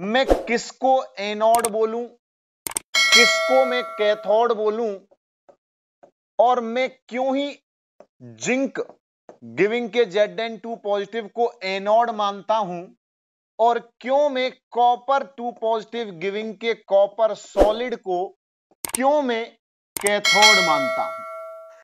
मैं किसको एनोड बोलूं किसको मैं कैथोड बोलूं और मैं क्यों ही जिंक गिविंग के जेड एन टू पॉजिटिव को एनोड मानता हूं और क्यों मैं कॉपर टू पॉजिटिव गिविंग के कॉपर सॉलिड को क्यों मैं कैथोड मानता हूं